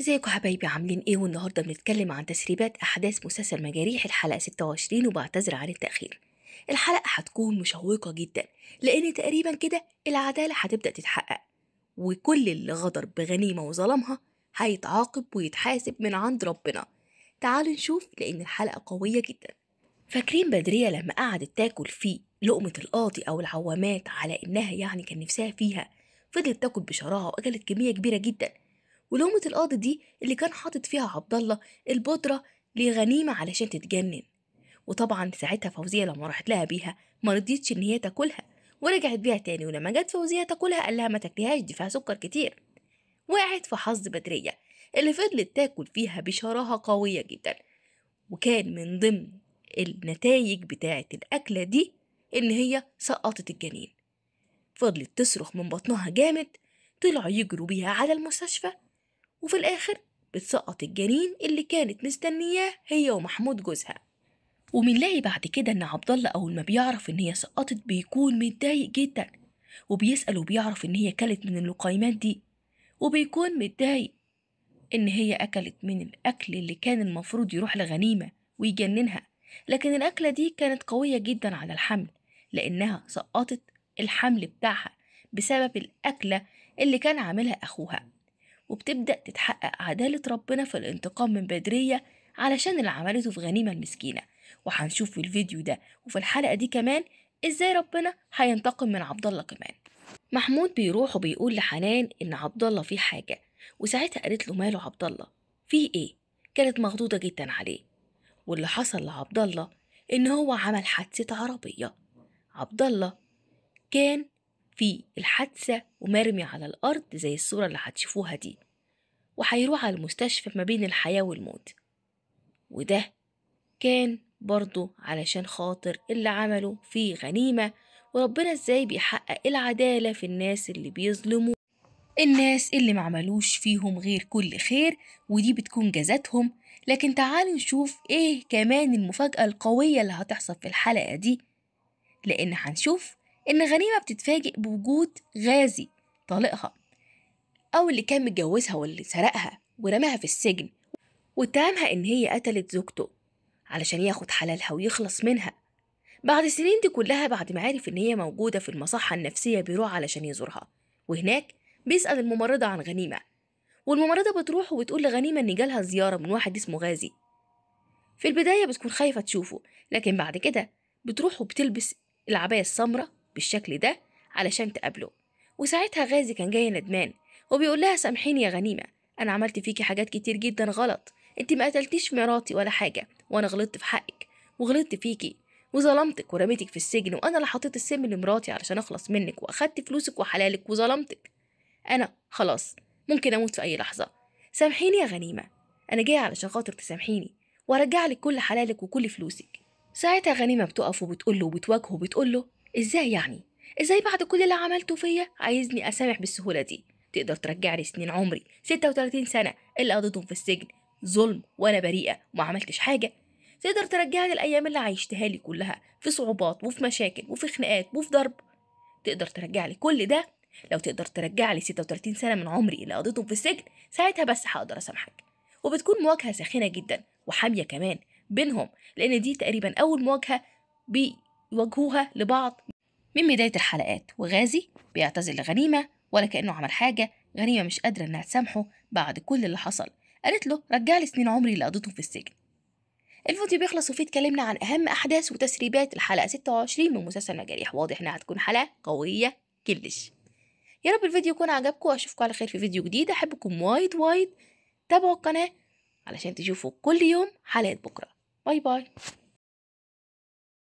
ازيكم حبايبي عاملين ايه والنهارده بنتكلم عن تسريبات احداث مسلسل مجاريح الحلقه 26 وبعتذر عن التاخير الحلقه هتكون مشوقه جدا لان تقريبا كده العداله هتبدا تتحقق وكل اللي غدر بغنيمه وظلمها هيتعاقب ويتحاسب من عند ربنا تعالوا نشوف لان الحلقه قويه جدا فاكرين بدريه لما قعدت تاكل في لقمه القاضي او العوامات على انها يعني كان نفسها فيها فضلت تاكل بشراهه واكلت كميه كبيره جدا ولومة القاضي دي اللي كان حاطط فيها عبد الله البودرة لغنيمة علشان تتجنن وطبعا ساعتها فوزية لما راحت لها بيها ما رضيتش إن هي تاكلها ورجعت بيها تاني ولما جت فوزية تاكلها قال لها ما تاكليهاش دي فيها سكر كتير وقعت في حظ بدرية اللي فضلت تاكل فيها بشراهة قوية جدا وكان من ضمن النتائج بتاعة الأكلة دي إن هي سقطت الجنين فضلت تصرخ من بطنها جامد طلعوا يجروا بيها على المستشفى وفي الآخر بتسقط الجنين اللي كانت مستنياه هي ومحمود جوزها وبنلاقي بعد كده ان عبد الله اول ما بيعرف ان هي سقطت بيكون متضايق جدا وبيسأل وبيعرف ان هي اكلت من اللقيمات دي وبيكون متضايق ان هي اكلت من الاكل اللي كان المفروض يروح لغنيمة ويجننها لكن الاكلة دي كانت قوية جدا على الحمل لانها سقطت الحمل بتاعها بسبب الاكلة اللي كان عاملها اخوها وبتبدأ تتحقق عدالة ربنا في الانتقام من بدرية علشان اللي عملته في غنيمة المسكينة وهنشوف في الفيديو ده وفي الحلقة دي كمان ازاي ربنا هينتقم من عبد الله كمان محمود بيروح وبيقول لحنان ان عبد الله فيه حاجة وساعتها قالت له ماله عبد الله فيه ايه كانت مخضوضة جدا عليه واللي حصل لعبد الله ان هو عمل حادثة عربية عبد الله كان في الحادثة ومرمي على الأرض زي الصورة اللي هتشوفوها دي وهيروح على المستشفى ما بين الحياة والموت وده كان برضه علشان خاطر اللي عمله فيه غنيمة وربنا ازاي بيحقق العدالة في الناس اللي بيظلموا الناس اللي معملوش فيهم غير كل خير ودي بتكون جزاتهم لكن تعالوا نشوف ايه كمان المفاجأة القوية اللي هتحصل في الحلقة دي لأن هنشوف إن غنيمة بتتفاجئ بوجود غازي طالقها أو اللي كان متجوزها واللي سرقها ورماها في السجن واتهمها إن هي قتلت زوجته علشان ياخد حلالها ويخلص منها بعد السنين دي كلها بعد ما عرف إن هي موجودة في المصحة النفسية بيروح علشان يزورها وهناك بيسأل الممرضة عن غنيمة والممرضة بتروح وبتقول لغنيمة إن جالها زيارة من واحد اسمه غازي في البداية بتكون خايفة تشوفه لكن بعد كده بتروح وبتلبس العباية السمراء بالشكل ده علشان تقابله وساعتها غازي كان جاي ندمان وبيقول لها سامحيني يا غنيمة أنا عملت فيكي حاجات كتير جدا غلط أنت ما قتلتيش مراتي ولا حاجة وأنا غلطت في حقك وغلطت فيكي وظلمتك ورميتك في السجن وأنا اللي حطيت السم لمراتي علشان أخلص منك وأخدت فلوسك وحلالك وظلمتك أنا خلاص ممكن أموت في أي لحظة سامحيني يا غنيمة أنا جاية علشان خاطر تسامحيني وأرجع لك كل حلالك وكل فلوسك ساعتها غنيمة بتقف وبتقول له وبتواجهه وبتقول له ازاي يعني ازاي بعد كل اللي عملته فيا عايزني اسامح بالسهوله دي تقدر ترجع لي سنين عمري 36 سنه اللي قضيتهم في السجن ظلم وانا بريئه وما عملتش حاجه تقدر لي الايام اللي عيشتها لي كلها في صعوبات وفي مشاكل وفي خناقات وفي ضرب تقدر ترجع لي كل ده لو تقدر ترجع لي 36 سنه من عمري اللي قضيتهم في السجن ساعتها بس هقدر اسامحك وبتكون مواجهه ساخنه جدا وحاميه كمان بينهم لان دي تقريبا اول مواجهه بي يوجهوها لبعض من بداية الحلقات وغازي بيعتزل لغنيمة ولا كأنه عمل حاجة غنيمة مش قادرة إنها تسامحه بعد كل اللي حصل قالت له رجع لي سنين عمري اللي قضيتهم في السجن الفيديو بيخلص وفيه اتكلمنا عن أهم أحداث وتسريبات الحلقة 26 من مسلسل مجاريح واضح إنها هتكون حلقة قوية كلش يا رب الفيديو يكون عجبكم وأشوفكم على خير في فيديو جديد أحبكم وايد وايد تابعوا القناة علشان تشوفوا كل يوم حلقة بكرة باي باي